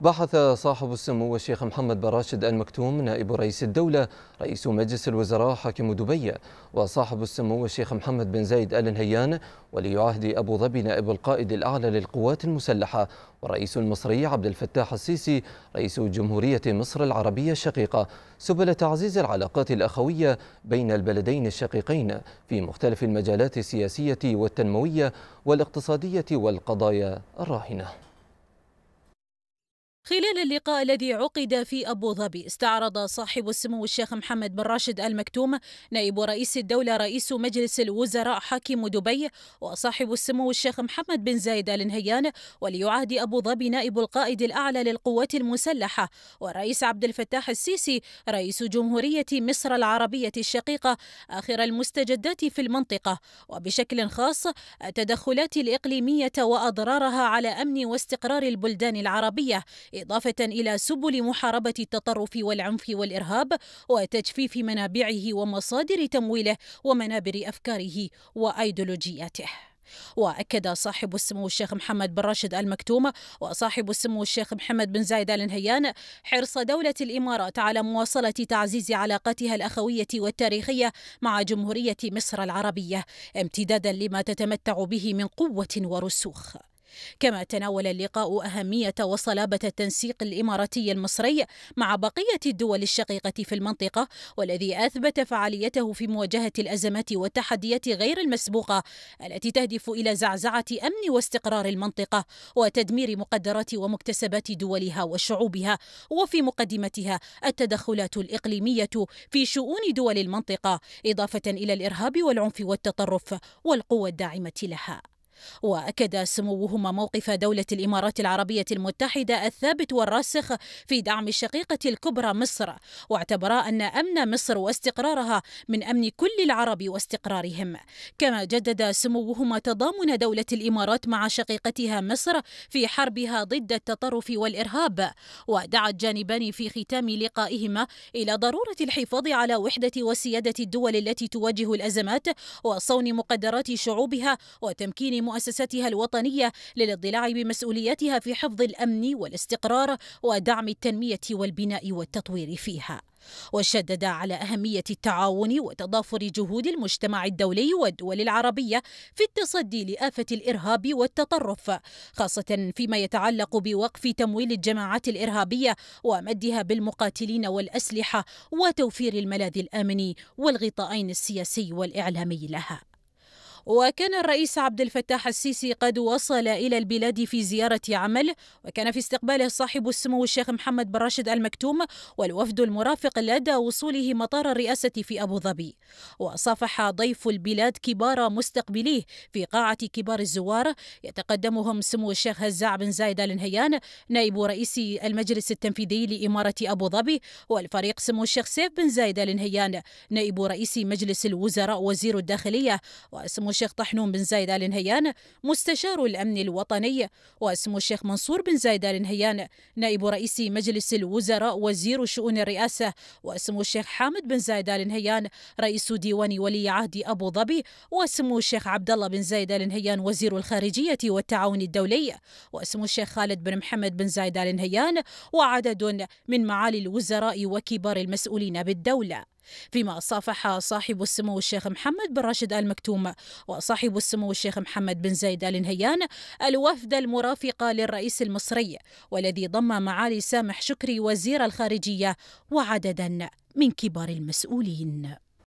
بحث صاحب السمو الشيخ محمد بن راشد المكتوم نائب رئيس الدولة رئيس مجلس الوزراء حاكم دبي وصاحب السمو الشيخ محمد بن زايد آل نهيان ولي عهد أبو ظبي نائب القائد الأعلى للقوات المسلحة والرئيس المصري عبد الفتاح السيسي رئيس جمهورية مصر العربية الشقيقة سبل تعزيز العلاقات الأخوية بين البلدين الشقيقين في مختلف المجالات السياسية والتنموية والاقتصادية والقضايا الراهنة خلال اللقاء الذي عقد في أبو ظبي استعرض صاحب السمو الشيخ محمد بن راشد المكتوم نائب رئيس الدولة رئيس مجلس الوزراء حاكم دبي وصاحب السمو الشيخ محمد بن زايد آل نهيان وليعادي أبو ظبي نائب القائد الأعلى للقوات المسلحة والرئيس عبد الفتاح السيسي رئيس جمهورية مصر العربية الشقيقة آخر المستجدات في المنطقة وبشكل خاص التدخلات الإقليمية وأضرارها على أمن واستقرار البلدان العربية إضافة إلى سبل محاربة التطرف والعنف والإرهاب وتجفيف منابعه ومصادر تمويله ومنابر أفكاره وأيديولوجياته واكد صاحب السمو الشيخ محمد بن راشد المكتوم وصاحب السمو الشيخ محمد بن زايد ال نهيان حرص دوله الامارات على مواصله تعزيز علاقتها الاخويه والتاريخيه مع جمهوريه مصر العربيه امتدادا لما تتمتع به من قوه ورسوخ كما تناول اللقاء أهمية وصلابة التنسيق الإماراتي المصري مع بقية الدول الشقيقة في المنطقة والذي أثبت فعاليته في مواجهة الأزمات والتحديات غير المسبوقة التي تهدف إلى زعزعة أمن واستقرار المنطقة وتدمير مقدرات ومكتسبات دولها وشعوبها وفي مقدمتها التدخلات الإقليمية في شؤون دول المنطقة إضافة إلى الإرهاب والعنف والتطرف والقوى الداعمة لها واكد سموهما موقف دوله الامارات العربيه المتحده الثابت والراسخ في دعم الشقيقه الكبرى مصر واعتبرا ان امن مصر واستقرارها من امن كل العرب واستقرارهم كما جدد سموهما تضامن دوله الامارات مع شقيقتها مصر في حربها ضد التطرف والارهاب ودعا الجانبان في ختام لقائهما الى ضروره الحفاظ على وحده وسياده الدول التي تواجه الازمات وصون مقدرات شعوبها وتمكين مؤسساتها الوطنية للاضلاع بمسؤوليتها في حفظ الأمن والاستقرار ودعم التنمية والبناء والتطوير فيها وشدد على أهمية التعاون وتضافر جهود المجتمع الدولي والدول العربية في التصدي لآفة الإرهاب والتطرف خاصة فيما يتعلق بوقف تمويل الجماعات الإرهابية ومدها بالمقاتلين والأسلحة وتوفير الملاذ الآمن والغطاءين السياسي والإعلامي لها وكان الرئيس عبد الفتاح السيسي قد وصل إلى البلاد في زيارة عمل وكان في استقباله صاحب السمو الشيخ محمد بن راشد المكتوم والوفد المرافق لدى وصوله مطار الرئاسة في أبو ظبي وصافح ضيف البلاد كبار مستقبليه في قاعة كبار الزوار يتقدمهم سمو الشيخ هزاع بن زايد آل نهيان نائب رئيس المجلس التنفيذي لإمارة أبو ظبي والفريق سمو الشيخ سيف بن زايد آل نهيان نائب رئيس مجلس الوزراء وزير الداخلية وسمو الشيخ طحنون بن زايد آل نهيان مستشار الأمن الوطني واسم الشيخ منصور بن زايد آل نهيان نائب رئيس مجلس الوزراء وزير شؤون الرئاسة واسم الشيخ حامد بن زايد آل نهيان رئيس ديوان ولي عهد أبو ظبي واسم الشيخ عبد الله بن زايد آل نهيان وزير الخارجية والتعاون الدولي واسم الشيخ خالد بن محمد بن زايد آل نهيان وعدد من معالي الوزراء وكبار المسؤولين بالدولة فيما صافح صاحب السمو الشيخ محمد بن راشد آل مكتوم وصاحب السمو الشيخ محمد بن زايد آل نهيان الوفد المرافق للرئيس المصري والذي ضم معالي سامح شكري وزير الخارجية وعددا من كبار المسؤولين